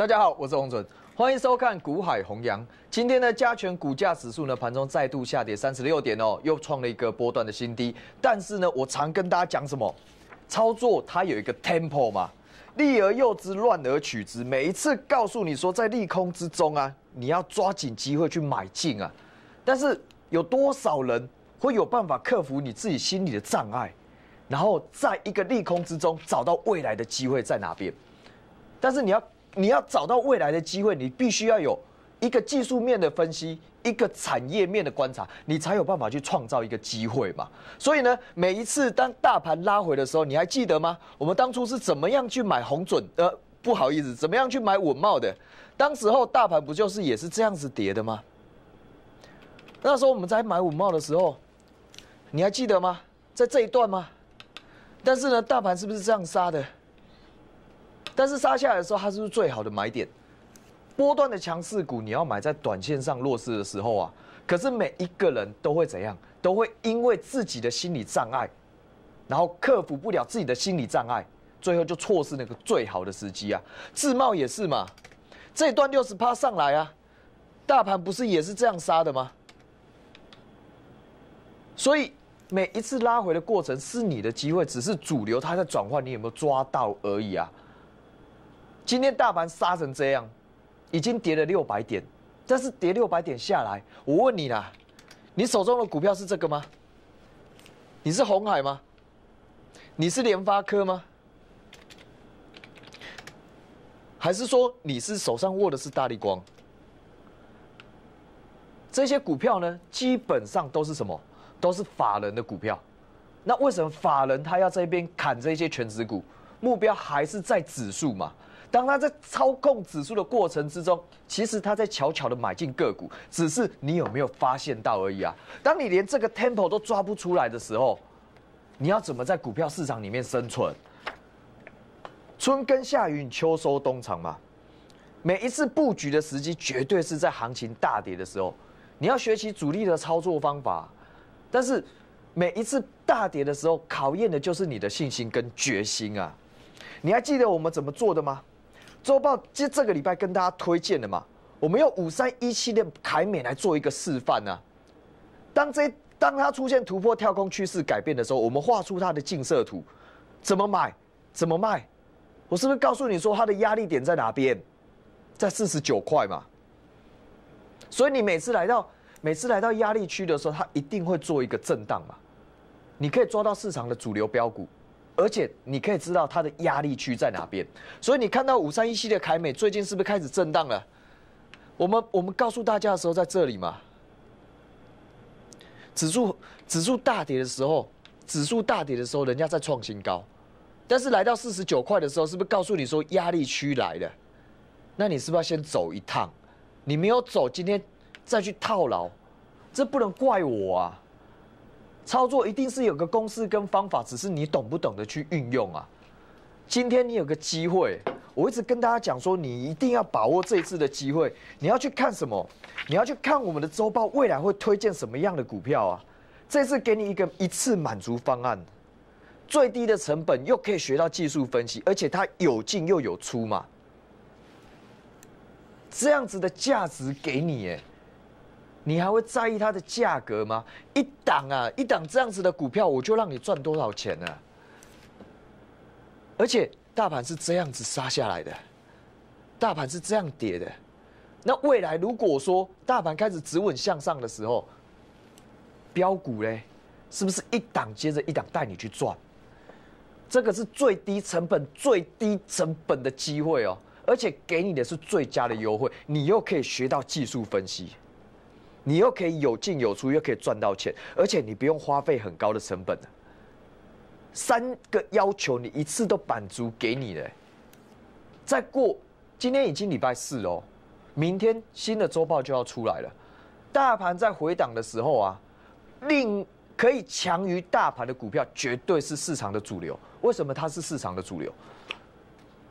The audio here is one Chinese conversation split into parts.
大家好，我是王准，欢迎收看《股海弘扬》。今天呢，加权股价指数呢，盘中再度下跌三十六点哦，又创了一个波段的新低。但是呢，我常跟大家讲什么？操作它有一个 tempo 嘛，利而诱之，乱而取之。每一次告诉你说，在利空之中啊，你要抓紧机会去买进啊。但是有多少人会有办法克服你自己心里的障碍，然后在一个利空之中找到未来的机会在哪边？但是你要。你要找到未来的机会，你必须要有一个技术面的分析，一个产业面的观察，你才有办法去创造一个机会嘛。所以呢，每一次当大盘拉回的时候，你还记得吗？我们当初是怎么样去买红准？呃，不好意思，怎么样去买五茂的？当时候大盘不就是也是这样子跌的吗？那时候我们在买五茂的时候，你还记得吗？在这一段吗？但是呢，大盘是不是这样杀的？但是杀下来的时候，它是不是最好的买点？波段的强势股，你要买在短线上弱势的时候啊。可是每一个人都会怎样？都会因为自己的心理障碍，然后克服不了自己的心理障碍，最后就错失那个最好的时机啊。自贸也是嘛，这段六十趴上来啊，大盘不是也是这样杀的吗？所以每一次拉回的过程是你的机会，只是主流它在转换，你有没有抓到而已啊？今天大盘杀成这样，已经跌了六百点，但是跌六百点下来，我问你啦，你手中的股票是这个吗？你是红海吗？你是联发科吗？还是说你是手上握的是大力光？这些股票呢，基本上都是什么？都是法人的股票。那为什么法人他要在一边砍这些全职股？目标还是在指数嘛？当他在操控指数的过程之中，其实他在悄悄的买进个股，只是你有没有发现到而已啊！当你连这个 tempo 都抓不出来的时候，你要怎么在股票市场里面生存？春耕夏耘，秋收冬藏嘛。每一次布局的时机，绝对是在行情大跌的时候。你要学习主力的操作方法，但是每一次大跌的时候，考验的就是你的信心跟决心啊！你还记得我们怎么做的吗？周报这这个礼拜跟大家推荐的嘛，我们用五三一七的凯美来做一个示范呢。当这当它出现突破跳空趋势改变的时候，我们画出它的近色图，怎么买，怎么卖，我是不是告诉你说它的压力点在哪边，在四十九块嘛？所以你每次来到每次来到压力区的时候，它一定会做一个震荡嘛？你可以抓到市场的主流标股。而且你可以知道它的压力区在哪边，所以你看到五三一系的凯美最近是不是开始震荡了？我们我们告诉大家的时候在这里嘛，指数指数大跌的时候，指数大跌的时候人家在创新高，但是来到四十九块的时候，是不是告诉你说压力区来了？那你是不是要先走一趟？你没有走，今天再去套牢，这不能怪我啊。操作一定是有个公式跟方法，只是你懂不懂得去运用啊。今天你有个机会，我一直跟大家讲说，你一定要把握这一次的机会。你要去看什么？你要去看我们的周报，未来会推荐什么样的股票啊？这次给你一个一次满足方案，最低的成本又可以学到技术分析，而且它有进又有出嘛。这样子的价值给你耶。你还会在意它的价格吗？一档啊，一档这样子的股票，我就让你赚多少钱呢？而且大盘是这样子杀下来的，大盘是这样跌的。那未来如果说大盘开始止稳向上的时候，标股嘞，是不是一档接着一档带你去赚？这个是最低成本、最低成本的机会哦，而且给你的是最佳的优惠，你又可以学到技术分析。你又可以有进有出，又可以赚到钱，而且你不用花费很高的成本三个要求你一次都满足给你嘞。再过今天已经礼拜四喽，明天新的周报就要出来了。大盘在回档的时候啊，另可以强于大盘的股票绝对是市场的主流。为什么它是市场的主流？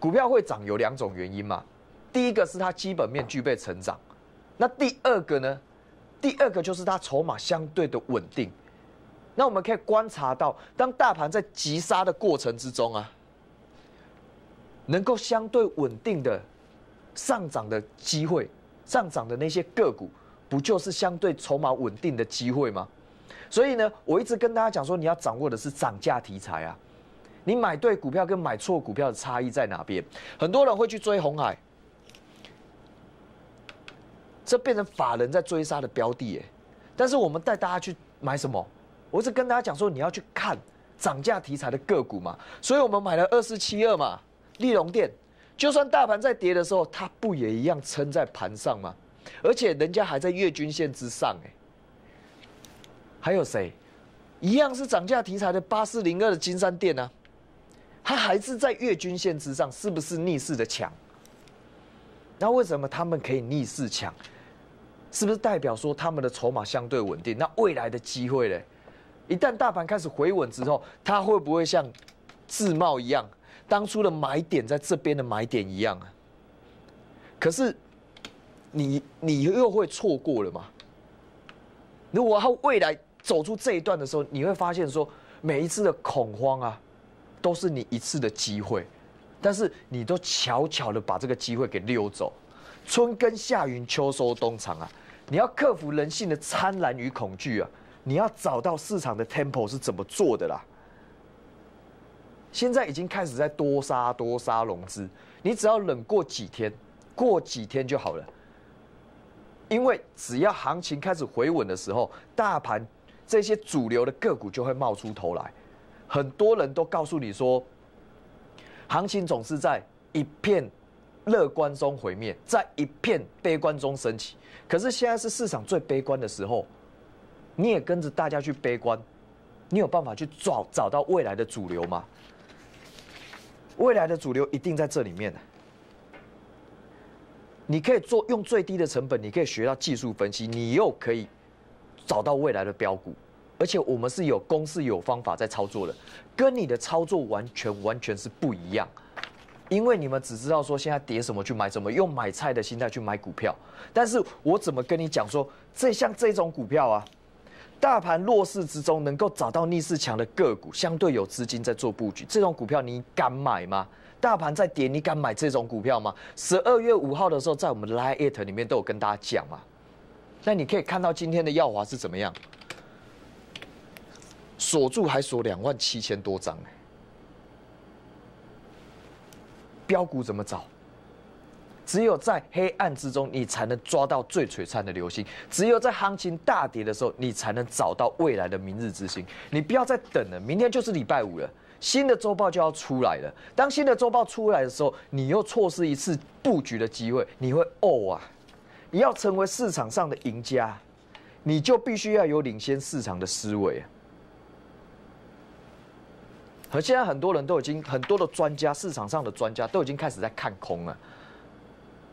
股票会涨有两种原因嘛，第一个是它基本面具备成长，那第二个呢？第二个就是它筹码相对的稳定，那我们可以观察到，当大盘在急杀的过程之中啊，能够相对稳定的上涨的机会，上涨的那些个股，不就是相对筹码稳定的机会吗？所以呢，我一直跟大家讲说，你要掌握的是涨价题材啊，你买对股票跟买错股票的差异在哪边？很多人会去追红海。这变成法人在追杀的标的耶，但是我们带大家去买什么？我是跟大家讲说，你要去看涨价题材的个股嘛。所以我们买了二四七二嘛，利隆店，就算大盘在跌的时候，它不也一样撑在盘上吗？而且人家还在月均线之上哎。还有谁？一样是涨价题材的八四零二的金山店呢？它还是在月均线之上，是不是逆势的强？那为什么他们可以逆势抢？是不是代表说他们的筹码相对稳定？那未来的机会呢？一旦大盘开始回稳之后，它会不会像自贸一样，当初的买点在这边的买点一样啊？可是，你你又会错过了吗？如果它未来走出这一段的时候，你会发现说每一次的恐慌啊，都是你一次的机会，但是你都巧巧的把这个机会给溜走。春耕夏耘秋收冬藏啊，你要克服人性的贪婪与恐惧啊，你要找到市场的 temple 是怎么做的啦。现在已经开始在多杀多杀融资，你只要忍过几天，过几天就好了。因为只要行情开始回稳的时候，大盘这些主流的个股就会冒出头来，很多人都告诉你说，行情总是在一片。乐观中毁灭，在一片悲观中升起。可是现在是市场最悲观的时候，你也跟着大家去悲观，你有办法去找找到未来的主流吗？未来的主流一定在这里面呢。你可以做用最低的成本，你可以学到技术分析，你又可以找到未来的标股，而且我们是有公式、有方法在操作的，跟你的操作完全完全是不一样。因为你们只知道说现在跌什么去买，什么用买菜的心态去买股票？但是我怎么跟你讲说，这像这种股票啊，大盘弱势之中能够找到逆势强的个股，相对有资金在做布局，这种股票你敢买吗？大盘在跌，你敢买这种股票吗？十二月五号的时候，在我们 l i n e It 里面都有跟大家讲嘛，那你可以看到今天的耀华是怎么样，锁住还锁两万七千多张标股怎么找？只有在黑暗之中，你才能抓到最璀璨的流星；只有在行情大跌的时候，你才能找到未来的明日之星。你不要再等了，明天就是礼拜五了，新的周报就要出来了。当新的周报出来的时候，你又错失一次布局的机会，你会哦啊！你要成为市场上的赢家，你就必须要有领先市场的思维和现在很多人都已经很多的专家，市场上的专家都已经开始在看空了。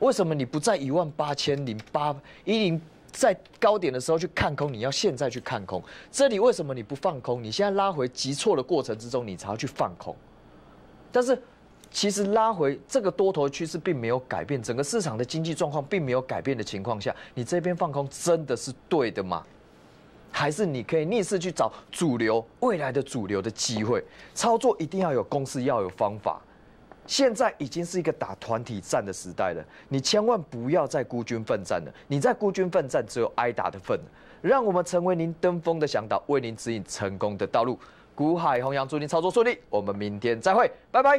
为什么你不在一万八千零八一零在高点的时候去看空？你要现在去看空？这里为什么你不放空？你现在拉回急挫的过程之中，你才要去放空？但是，其实拉回这个多头趋势并没有改变，整个市场的经济状况并没有改变的情况下，你这边放空真的是对的吗？还是你可以逆势去找主流未来的主流的机会，操作一定要有公式，要有方法。现在已经是一个打团体战的时代了，你千万不要再孤军奋战了。你在孤军奋战，只有挨打的份。让我们成为您登峰的向导，为您指引成功的道路。古海弘扬祝您操作顺利，我们明天再会，拜拜。